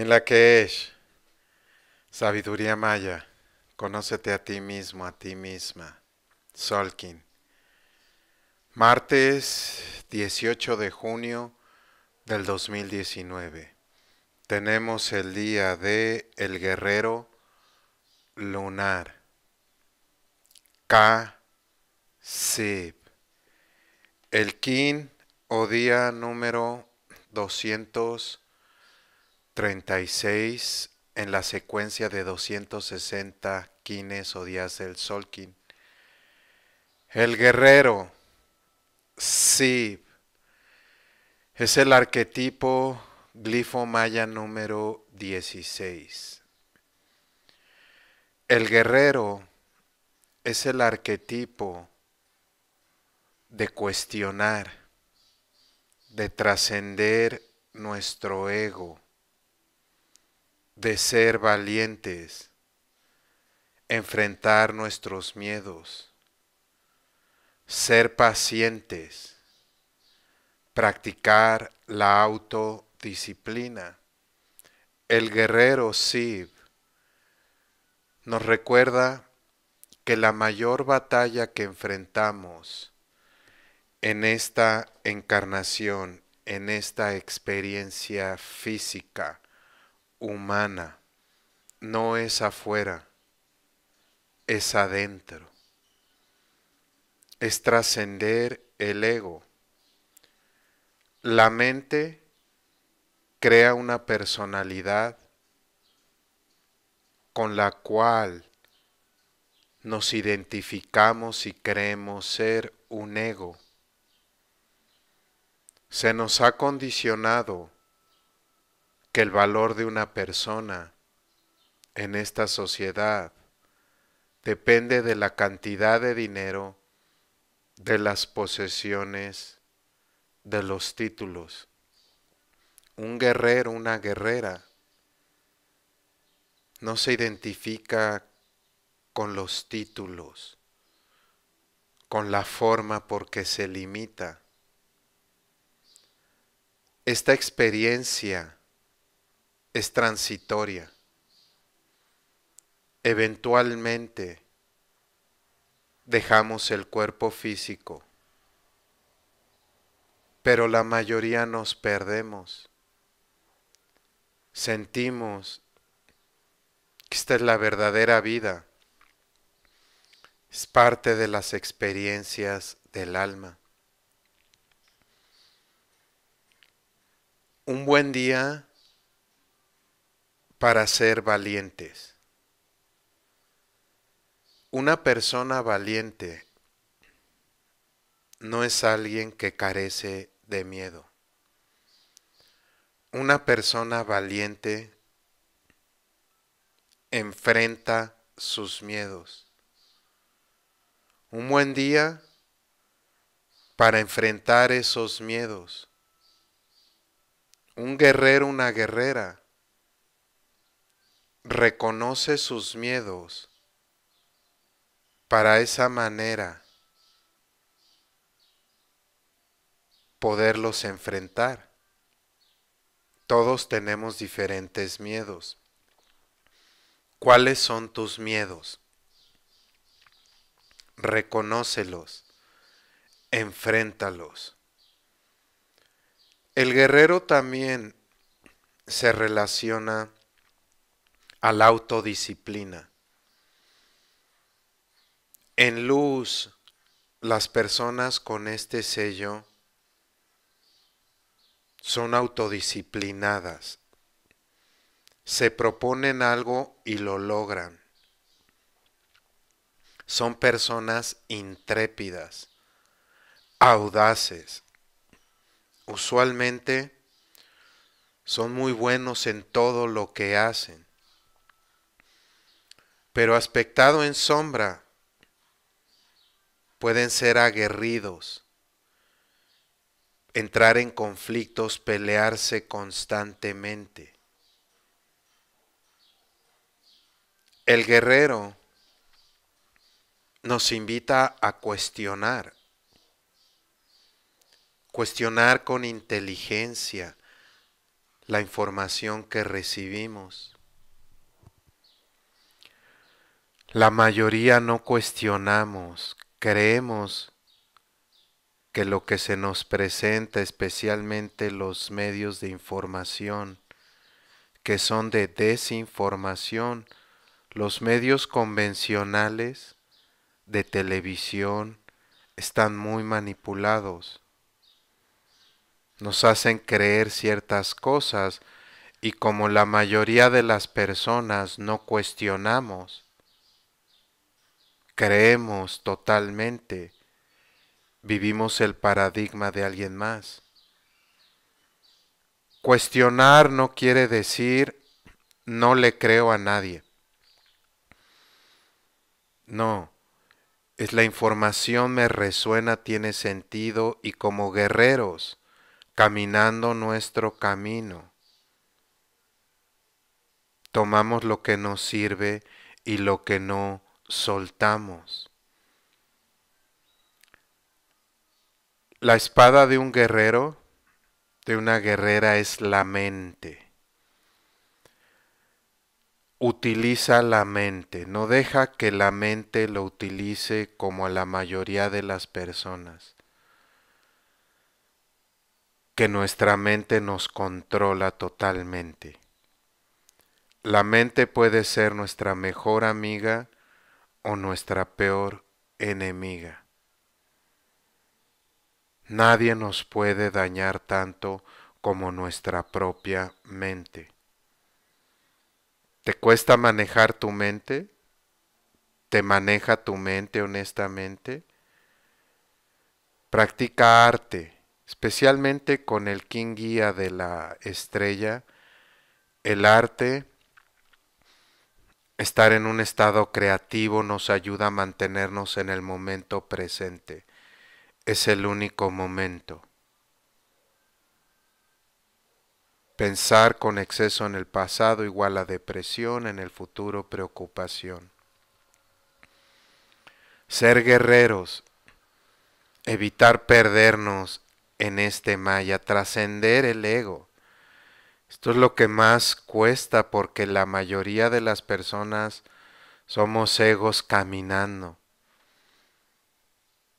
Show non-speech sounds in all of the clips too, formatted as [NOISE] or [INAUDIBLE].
en la que es sabiduría maya, conócete a ti mismo, a ti misma, Solkin. Martes 18 de junio del 2019. Tenemos el día de El Guerrero Lunar. K. Sib. El Kin o día número 200. 36 en la secuencia de 260 quines o días del solkin. El guerrero, Sí es el arquetipo glifo maya número 16. El guerrero es el arquetipo de cuestionar, de trascender nuestro ego de ser valientes, enfrentar nuestros miedos, ser pacientes, practicar la autodisciplina. El guerrero Sib nos recuerda que la mayor batalla que enfrentamos en esta encarnación, en esta experiencia física, humana, no es afuera, es adentro. Es trascender el ego. La mente crea una personalidad con la cual nos identificamos y creemos ser un ego. Se nos ha condicionado que el valor de una persona en esta sociedad depende de la cantidad de dinero, de las posesiones, de los títulos. Un guerrero, una guerrera, no se identifica con los títulos, con la forma porque se limita. Esta experiencia es transitoria. Eventualmente dejamos el cuerpo físico, pero la mayoría nos perdemos. Sentimos que esta es la verdadera vida, es parte de las experiencias del alma. Un buen día para ser valientes. Una persona valiente no es alguien que carece de miedo. Una persona valiente enfrenta sus miedos. Un buen día para enfrentar esos miedos. Un guerrero, una guerrera reconoce sus miedos para esa manera poderlos enfrentar. Todos tenemos diferentes miedos. ¿Cuáles son tus miedos? Reconócelos, enfréntalos. El guerrero también se relaciona a la autodisciplina. En luz, las personas con este sello son autodisciplinadas. Se proponen algo y lo logran. Son personas intrépidas, audaces. Usualmente son muy buenos en todo lo que hacen pero aspectado en sombra, pueden ser aguerridos, entrar en conflictos, pelearse constantemente. El guerrero nos invita a cuestionar, cuestionar con inteligencia la información que recibimos La mayoría no cuestionamos, creemos que lo que se nos presenta, especialmente los medios de información, que son de desinformación, los medios convencionales de televisión están muy manipulados. Nos hacen creer ciertas cosas y como la mayoría de las personas no cuestionamos, creemos totalmente, vivimos el paradigma de alguien más. Cuestionar no quiere decir no le creo a nadie. No, es la información me resuena, tiene sentido y como guerreros, caminando nuestro camino, tomamos lo que nos sirve y lo que no soltamos. La espada de un guerrero, de una guerrera, es la mente. Utiliza la mente, no deja que la mente lo utilice como a la mayoría de las personas. Que nuestra mente nos controla totalmente. La mente puede ser nuestra mejor amiga, o nuestra peor enemiga. Nadie nos puede dañar tanto como nuestra propia mente. ¿Te cuesta manejar tu mente? ¿Te maneja tu mente honestamente? Practica arte, especialmente con el King Guía de la Estrella. El arte Estar en un estado creativo nos ayuda a mantenernos en el momento presente. Es el único momento. Pensar con exceso en el pasado igual a depresión, en el futuro preocupación. Ser guerreros, evitar perdernos en este maya, trascender el ego, esto es lo que más cuesta porque la mayoría de las personas somos egos caminando.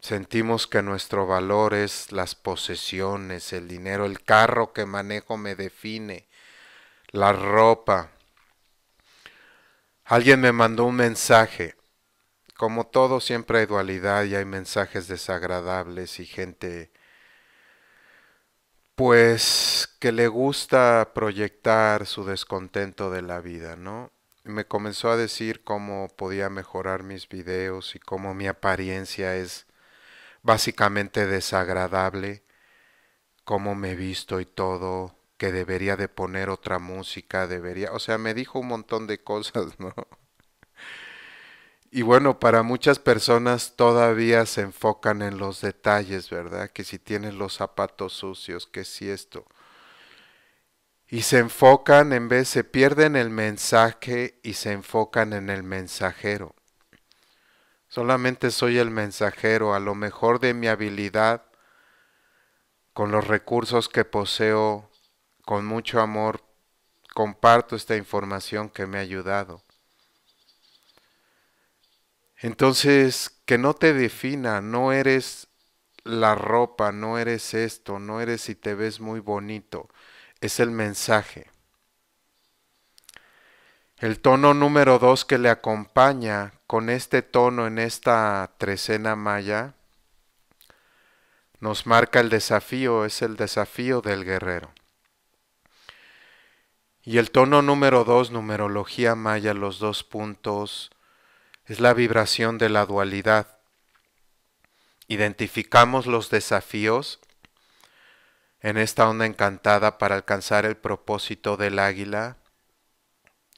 Sentimos que nuestro valor es las posesiones, el dinero, el carro que manejo me define, la ropa. Alguien me mandó un mensaje. Como todo, siempre hay dualidad y hay mensajes desagradables y gente, pues que le gusta proyectar su descontento de la vida, ¿no? Me comenzó a decir cómo podía mejorar mis videos y cómo mi apariencia es básicamente desagradable, cómo me visto y todo, que debería de poner otra música, debería, o sea, me dijo un montón de cosas, [LAUGHS] ¿no? Y bueno, para muchas personas todavía se enfocan en los detalles, ¿verdad? Que si tienes los zapatos sucios, que si esto y se enfocan, en vez se pierden el mensaje y se enfocan en el mensajero. Solamente soy el mensajero, a lo mejor de mi habilidad, con los recursos que poseo, con mucho amor, comparto esta información que me ha ayudado. Entonces, que no te defina, no eres la ropa, no eres esto, no eres si te ves muy bonito es el mensaje. El tono número dos que le acompaña con este tono en esta trecena maya nos marca el desafío, es el desafío del guerrero. Y el tono número dos numerología maya, los dos puntos, es la vibración de la dualidad. Identificamos los desafíos en esta onda encantada para alcanzar el propósito del águila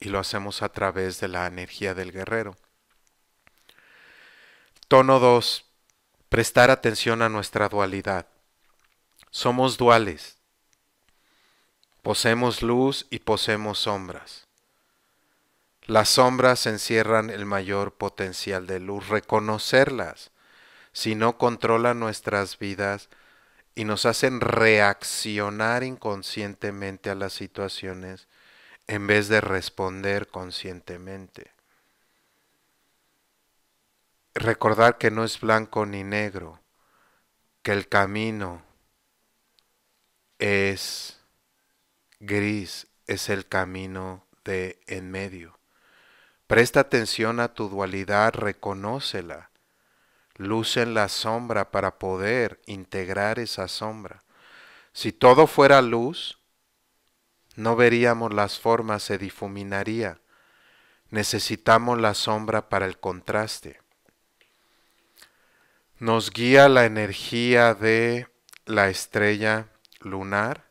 y lo hacemos a través de la energía del guerrero. Tono 2. Prestar atención a nuestra dualidad. Somos duales. Poseemos luz y poseemos sombras. Las sombras encierran el mayor potencial de luz. Reconocerlas, si no controlan nuestras vidas, y nos hacen reaccionar inconscientemente a las situaciones en vez de responder conscientemente. Recordar que no es blanco ni negro, que el camino es gris, es el camino de en medio. Presta atención a tu dualidad, reconócela en la sombra para poder integrar esa sombra. Si todo fuera luz, no veríamos las formas, se difuminaría. Necesitamos la sombra para el contraste. Nos guía la energía de la estrella lunar,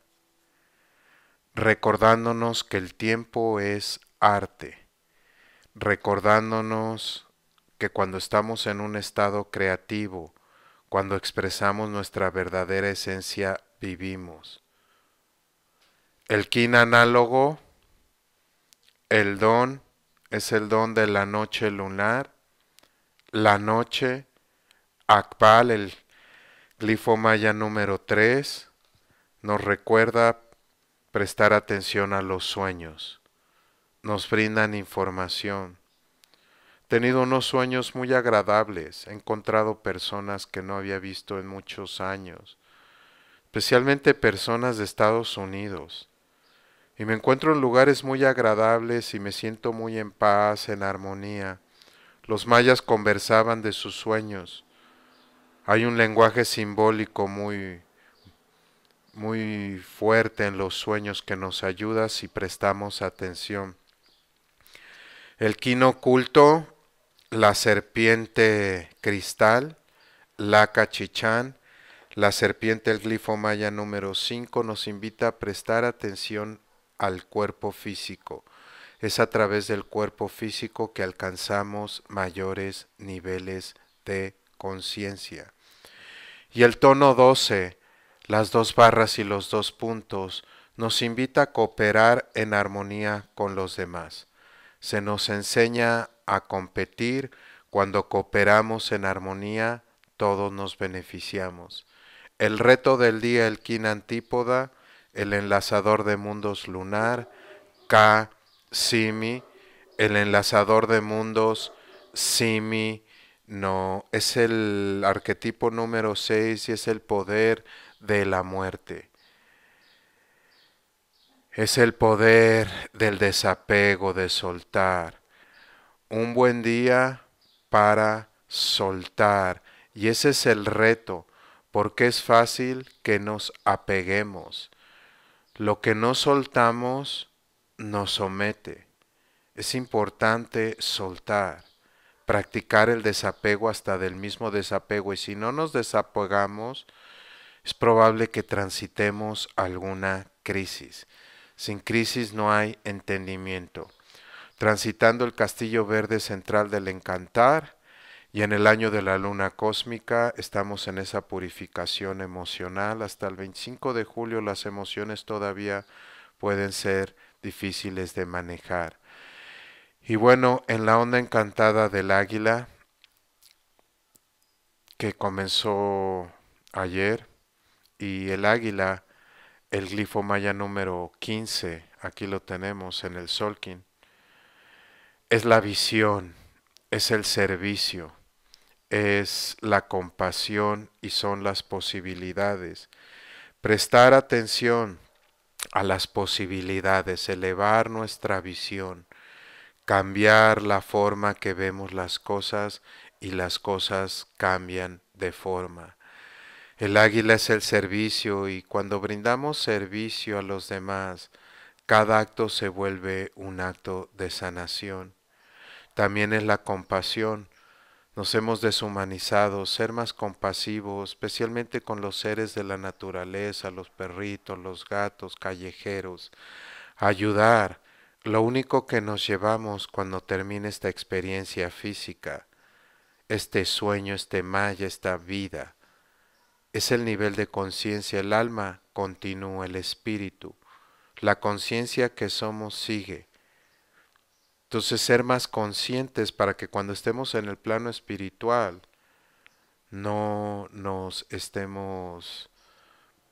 recordándonos que el tiempo es arte, recordándonos que cuando estamos en un estado creativo, cuando expresamos nuestra verdadera esencia, vivimos. El kin análogo, el don, es el don de la noche lunar, la noche, Akpal, el glifo maya número 3, nos recuerda prestar atención a los sueños, nos brindan información tenido unos sueños muy agradables, he encontrado personas que no había visto en muchos años, especialmente personas de Estados Unidos. Y me encuentro en lugares muy agradables y me siento muy en paz, en armonía. Los mayas conversaban de sus sueños. Hay un lenguaje simbólico muy muy fuerte en los sueños que nos ayuda si prestamos atención. El quino oculto la serpiente cristal, la cachichán, la serpiente el glifo maya número 5 nos invita a prestar atención al cuerpo físico. Es a través del cuerpo físico que alcanzamos mayores niveles de conciencia. Y el tono 12, las dos barras y los dos puntos, nos invita a cooperar en armonía con los demás se nos enseña a competir, cuando cooperamos en armonía, todos nos beneficiamos. El reto del día, el Kin Antípoda, el enlazador de mundos lunar, K, Simi, el enlazador de mundos, Simi, no, es el arquetipo número 6 y es el poder de la muerte. Es el poder del desapego de soltar. Un buen día para soltar. Y ese es el reto, porque es fácil que nos apeguemos. Lo que no soltamos nos somete. Es importante soltar, practicar el desapego hasta del mismo desapego. Y si no nos desapegamos, es probable que transitemos alguna crisis. Sin crisis no hay entendimiento. Transitando el castillo verde central del encantar y en el año de la luna cósmica estamos en esa purificación emocional. Hasta el 25 de julio las emociones todavía pueden ser difíciles de manejar. Y bueno, en la onda encantada del águila que comenzó ayer y el águila el glifo maya número 15, aquí lo tenemos en el Solkin, es la visión, es el servicio, es la compasión y son las posibilidades. Prestar atención a las posibilidades, elevar nuestra visión, cambiar la forma que vemos las cosas y las cosas cambian de forma. El águila es el servicio y cuando brindamos servicio a los demás, cada acto se vuelve un acto de sanación. También es la compasión. Nos hemos deshumanizado, ser más compasivos, especialmente con los seres de la naturaleza, los perritos, los gatos, callejeros. Ayudar, lo único que nos llevamos cuando termine esta experiencia física, este sueño, este maya, esta vida es el nivel de conciencia. El alma continúa, el espíritu. La conciencia que somos sigue. Entonces ser más conscientes para que cuando estemos en el plano espiritual no nos estemos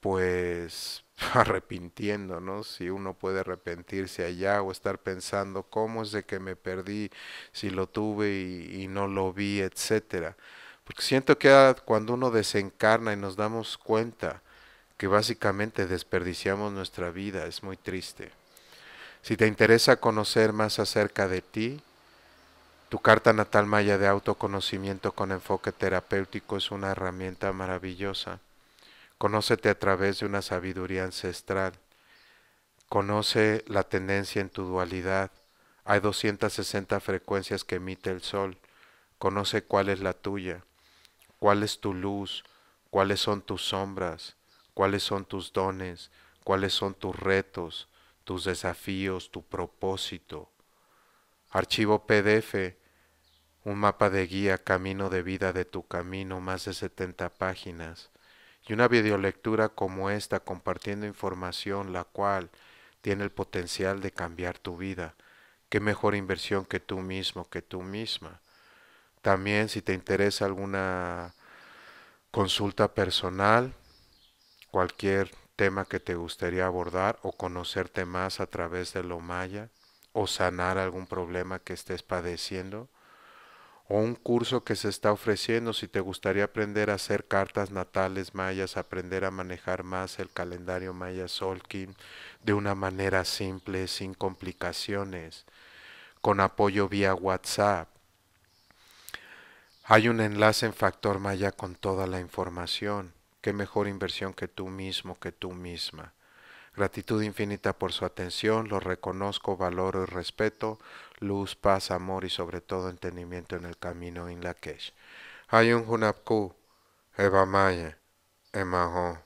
pues [LAUGHS] arrepintiendo, ¿no? Si uno puede arrepentirse allá o estar pensando cómo es de que me perdí, si lo tuve y, y no lo vi, etcétera. Porque siento que cuando uno desencarna y nos damos cuenta que básicamente desperdiciamos nuestra vida, es muy triste. Si te interesa conocer más acerca de ti, tu carta natal maya de autoconocimiento con enfoque terapéutico es una herramienta maravillosa. Conócete a través de una sabiduría ancestral. Conoce la tendencia en tu dualidad. Hay 260 frecuencias que emite el sol. Conoce cuál es la tuya cuál es tu luz, cuáles son tus sombras, cuáles son tus dones, cuáles son tus retos, tus desafíos, tu propósito. Archivo PDF, un mapa de guía Camino de vida de tu camino, más de 70 páginas, y una videolectura como esta compartiendo información la cual tiene el potencial de cambiar tu vida. Qué mejor inversión que tú mismo, que tú misma. También si te interesa alguna consulta personal, cualquier tema que te gustaría abordar o conocerte más a través de lo maya o sanar algún problema que estés padeciendo o un curso que se está ofreciendo si te gustaría aprender a hacer cartas natales mayas, aprender a manejar más el calendario maya Solkin de una manera simple, sin complicaciones, con apoyo vía WhatsApp. Hay un enlace en Factor Maya con toda la información. Qué mejor inversión que tú mismo, que tú misma. Gratitud infinita por su atención, lo reconozco, valoro y respeto. Luz, paz, amor y sobre todo entendimiento en el camino en la Hay un Hunapku, Eva Maya, Emaho.